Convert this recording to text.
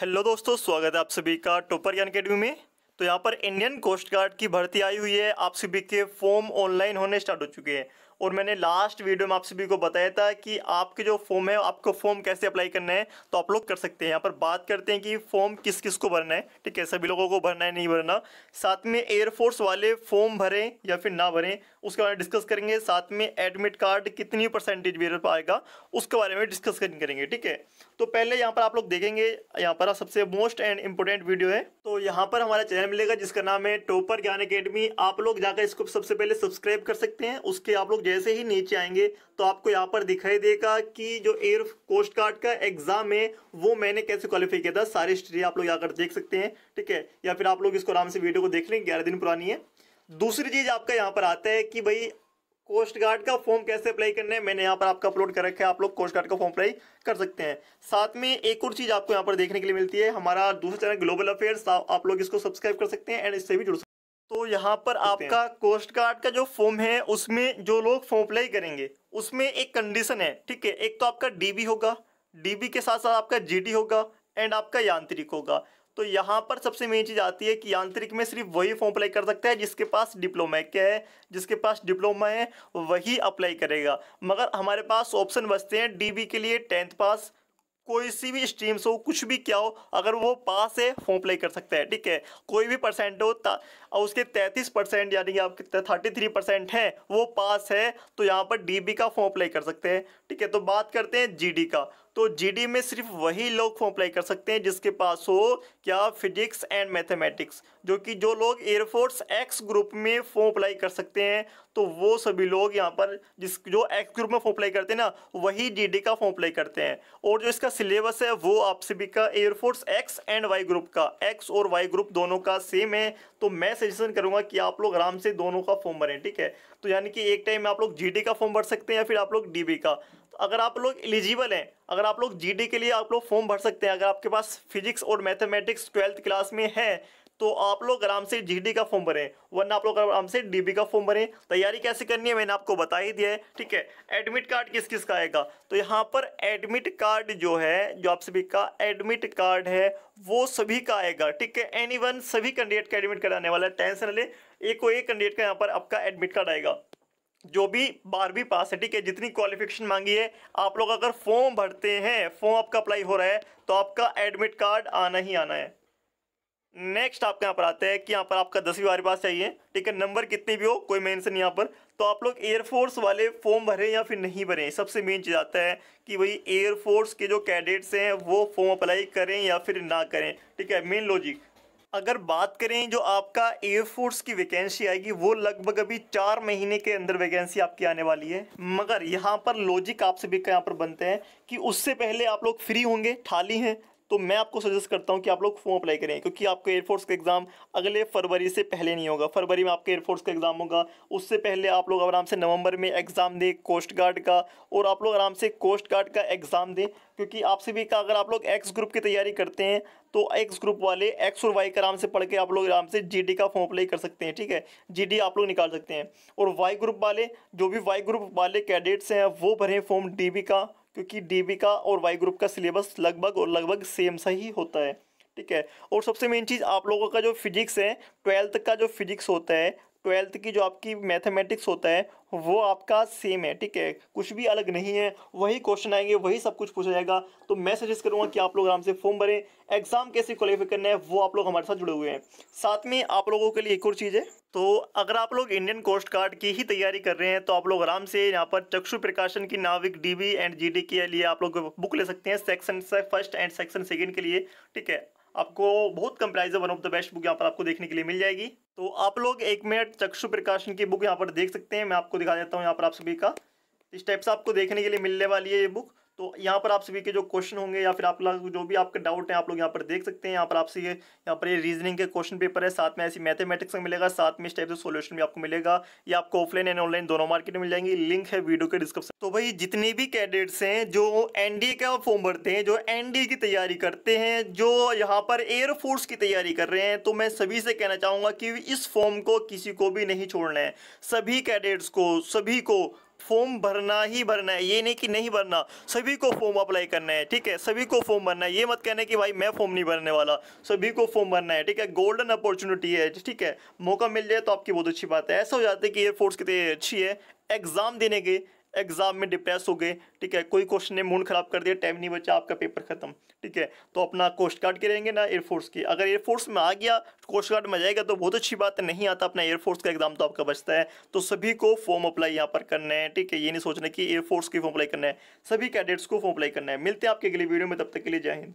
hello दोस्तों स्वागत है आप सभी का टोपर ज्ञान अकेडमी में तो यहाँ पर इंडियन कोस्ट गार्ड की भर्ती आई हुई है आप सभी के फॉर्म ऑनलाइन होने स्टार्ट हो चुके हैं और मैंने लास्ट वीडियो में आप सभी को बताया था कि आपके जो फॉर्म है आपको फॉर्म कैसे अप्लाई करना है तो आप लोग कर सकते हैं यहाँ पर बात करते हैं कि फॉर्म किस किस को भरना है ठीक है सभी लोगों को भरना है नहीं भरना साथ में एयरफोर्स वाले फॉर्म भरें या फिर ना भरें उसके बारे में डिस्कस करेंगे साथ में एडमिट कार्ड कितनी परसेंटेज बेर पर आएगा उसके बारे में डिस्कस करेंगे ठीक है तो पहले यहाँ पर आप लोग देखेंगे यहाँ पर सबसे मोस्ट एंड इम्पोर्टेंट वीडियो है तो यहाँ पर हमारा चैनल मिलेगा जिसका नाम है टोपर ज्ञान अकेडमी आप लोग जाकर इसको सबसे पहले सब्सक्राइब कर सकते हैं उसके आप लोग जैसे ही नीचे आएंगे तो आपको यहाँ पर दिखाई देगा कि जो एयर कोस्ट गार्ड का एग्जाम है वो मैंने कैसे क्वालिफाई किया था सारी हिस्ट्री आप लोग यहाँ देख सकते हैं ठीक है या फिर आप लोग इसको आराम से वीडियो को देख लें ग्यारह दिन पुरानी है दूसरी चीज आपका यहाँ पर आता है कि भाई कोस्ट गार्ड का फॉर्म कैसे अप्लाई करना है मैंने यहाँ पर आपका अपलोड कर रखा है आप लोग कोस्ट गार्ड का फॉर्म अप्लाई कर सकते हैं साथ में एक और चीज आपको यहाँ पर देखने के लिए मिलती है हमारा दूसरा चैनल ग्लोबल अफेयर आप लोग इसको सब्सक्राइब कर सकते हैं एंड इससे भी जुड़ सकते हैं तो यहाँ पर आपका कोस्ट गार्ड का जो फॉर्म है उसमें जो लोग फॉर्म अप्लाई करेंगे उसमें एक कंडीशन है ठीक है एक तो आपका डीबी होगा डीबी के साथ साथ आपका जीडी होगा एंड आपका यांत्रिक होगा तो यहाँ पर सबसे मेन चीज़ आती है कि यांत्रिक में सिर्फ वही फॉर्म अप्लाई कर सकता है जिसके पास डिप्लोमा है क्या है जिसके पास डिप्लोमा है वही अप्लाई करेगा मगर हमारे पास ऑप्शन बचते हैं डी के लिए टेंथ पास कोई सी भी स्ट्रीम से हो कुछ भी क्या हो अगर वो पास है फॉर्म अप्लाई कर सकता है ठीक है कोई भी परसेंट हो और उसके 33 परसेंट यानी कि आपके 33 परसेंट हैं वो पास है तो यहाँ पर डीबी का फॉर्म अप्लाई कर सकते हैं ठीक है तो बात करते हैं जीडी का तो जीडी में सिर्फ वही लोग फॉर्म अप्लाई कर सकते हैं जिसके पास हो क्या फिजिक्स एंड मैथमेटिक्स जो कि जो लोग एयरफोर्स एक्स ग्रुप में फॉर्म अप्लाई कर सकते हैं तो वो सभी लोग यहाँ पर जिस जो एक्स ग्रुप में फॉर्म अप्लाई करते हैं ना वही जी का फॉर्म अप्लाई करते हैं और जो इसका सिलेबस है वो आप सभी का air force X and Y group का एक्स और वाई ग्रुप दोनों का सेम है तो मैं सजेशन करूँगा कि आप लोग आराम से दोनों का फॉर्म भरें ठीक है तो यानी कि एक टाइम में आप लोग जी का फॉर्म भर सकते हैं या फिर आप लोग डी का अगर आप लोग एलिजिबल हैं अगर आप लोग जीडी के लिए आप लोग फॉर्म भर सकते हैं अगर आपके पास फिजिक्स और मैथमेटिक्स ट्वेल्थ क्लास में है तो आप लोग आराम से जीडी का फॉर्म भरें वरना आप लोग आराम से डीबी का फॉर्म भरें तैयारी कैसे करनी है मैंने आपको बता ही दिया है ठीक है एडमिट कार्ड किस किस का आएगा तो यहाँ पर एडमिट कार्ड जो है जो आप सभी का एडमिट कार्ड है वो सभी का आएगा ठीक है एनी सभी कैंडिडेट का एडमिट कराने वाला है टेंशन ले एक को एक कैंडिडेट का यहाँ पर आपका एडमिट कार्ड आएगा जो भी बारहवीं पास है ठीक है जितनी क्वालिफिकेशन मांगी है आप लोग अगर फॉर्म भरते हैं फॉर्म आपका अप्लाई हो रहा है तो आपका एडमिट कार्ड आना ही आना है नेक्स्ट आपके यहाँ पर आते हैं कि यहाँ पर आपका दसवीं बारहवीं पास चाहिए ठीक है नंबर कितनी भी हो कोई मेंशन यहाँ पर तो आप लोग एयरफोर्स वाले फॉर्म भरें या फिर नहीं भरें सबसे मेन चीज़ आता है कि भाई एयरफोर्स के जो कैडेट्स हैं वो फॉर्म अप्लाई करें या फिर ना करें ठीक है मेन लॉजिक अगर बात करें जो आपका एयरफोर्स की वैकेंसी आएगी वो लगभग अभी चार महीने के अंदर वैकेंसी आपकी आने वाली है मगर यहाँ पर लॉजिक आपसे भी यहाँ पर बनते हैं कि उससे पहले आप लोग फ्री होंगे खाली हैं तो मैं आपको सजेस्ट करता हूँ कि आप लोग फॉर्म अप्लाई करें क्योंकि आपको एयरफोर्स का एग्ज़ाम अगले फरवरी से पहले नहीं होगा फरवरी में आपके एयरफोर्स का एग्ज़ाम होगा उससे पहले आप लोग आराम से नवंबर में एग्ज़ाम दें कोस्ट गार्ड का और आप लोग आराम से कोस्ट गार्ड का एग्ज़ाम दें क्योंकि आपसे भी कहा अगर आप लोग एक्स ग्रुप की तैयारी करते हैं तो एक्स ग्रुप वाले एक्स और वाई का आराम से पढ़ के आप लोग आराम से जीडी का फॉर्म अप्लाई कर सकते हैं ठीक है जीडी आप लोग निकाल सकते हैं और वाई ग्रुप वाले जो भी वाई ग्रुप वाले कैडेट्स हैं वो भरें फॉर्म डीबी का क्योंकि डी का और वाई ग्रुप का सिलेबस लगभग और लगभग सेम सा ही होता है ठीक है और सबसे मेन चीज़ आप लोगों का जो फिजिक्स है ट्वेल्थ का जो फिजिक्स होता है ट्वेल्थ की जो आपकी मैथमेटिक्स होता है वो आपका सेम है ठीक है कुछ भी अलग नहीं है वही क्वेश्चन आएंगे वही सब कुछ पूछा जाएगा तो मैं सजेस्ट करूँगा कि आप लोग आराम से फॉर्म भरें एग्ज़ाम कैसे क्वालिफाई करना है वो आप लोग हमारे साथ जुड़े हुए हैं साथ में आप लोगों के लिए एक और चीज़ है तो अगर आप लोग इंडियन कोस्ट गार्ड की ही तैयारी कर रहे हैं तो आप लोग आराम से यहाँ पर चक्षु प्रकाशन की नाविक डी एंड जी के लिए आप लोग बुक ले सकते हैं सेक्शन से फर्स्ट एंड सेक्शन सेकेंड के लिए ठीक है आपको बहुत कम one of the best book यहाँ पर आपको देखने के लिए मिल जाएगी तो आप लोग एक मिनट चक्षु प्रकाशन की बुक यहाँ पर देख सकते हैं मैं आपको दिखा देता हूँ यहाँ पर आप सभी का इस टाइप से आपको देखने के लिए मिलने वाली है ये बुक तो यहाँ पर आप सभी के जो क्वेश्चन होंगे या फिर आप लोग जो भी आपके डाउट हैं आप लोग यहाँ पर देख सकते हैं यहाँ पर आपसे ये यहाँ पर ये रीजनिंग के क्वेश्चन पेपर है साथ में ऐसी मैथमेटिक्स में मिलेगा साथ में इस टाइप से सोल्यूशन भी आपको मिलेगा या आपको ऑफलाइन एंड ऑनलाइन दोनों मार्केट में मिल जाएंगी लिंक है वीडियो के डिस्क्रिप्शन तो भाई जितने भी कैंडिडेट्स हैं जो एनडीए का फॉर्म भरते हैं जो एनडीए की तैयारी करते हैं जो यहाँ पर एयरफोर्स की तैयारी कर रहे हैं तो मैं सभी से कहना चाहूँगा कि इस फॉर्म को किसी को भी नहीं छोड़ना है सभी कैंडिडेट्स को सभी को फॉर्म भरना ही भरना है ये नहीं कि नहीं भरना सभी को फॉर्म अप्लाई करना है ठीक है सभी को फॉर्म भरना है ये मत कहना कि भाई मैं फॉर्म नहीं भरने वाला सभी को फॉर्म भरना है ठीक है गोल्डन अपॉर्चुनिटी है ठीक है मौका मिल जाए तो आपकी बहुत अच्छी बात है ऐसा हो जाता है कि एयरफोर्स कितनी अच्छी है एग्ज़ाम देने के एग्ज़ाम में डिप्रेस हो गए ठीक है कोई क्वेश्चन ने मूड ख़राब कर दिया टाइम नहीं बचा आपका पेपर ख़त्म ठीक है तो अपना कोस्ट गार्ड के रहेंगे ना एयरफोर्स की अगर एयरफोर्स में आ गया कोस्ट गार्ड में जाएगा तो बहुत अच्छी बात नहीं आता अपना एयरफोर्स का एग्ज़ाम तो आपका बचता है तो सभी को फॉर्म अप्लाई यहाँ पर करना है ठीक है ये नहीं सोचना कि एयरफोर्स की फॉर्म अप्लाई करना है सभी कैडेट्स को फॉर्म अप्लाई करना है मिलते हैं आपके अगली वीडियो में तब तक के लिए जय हिंद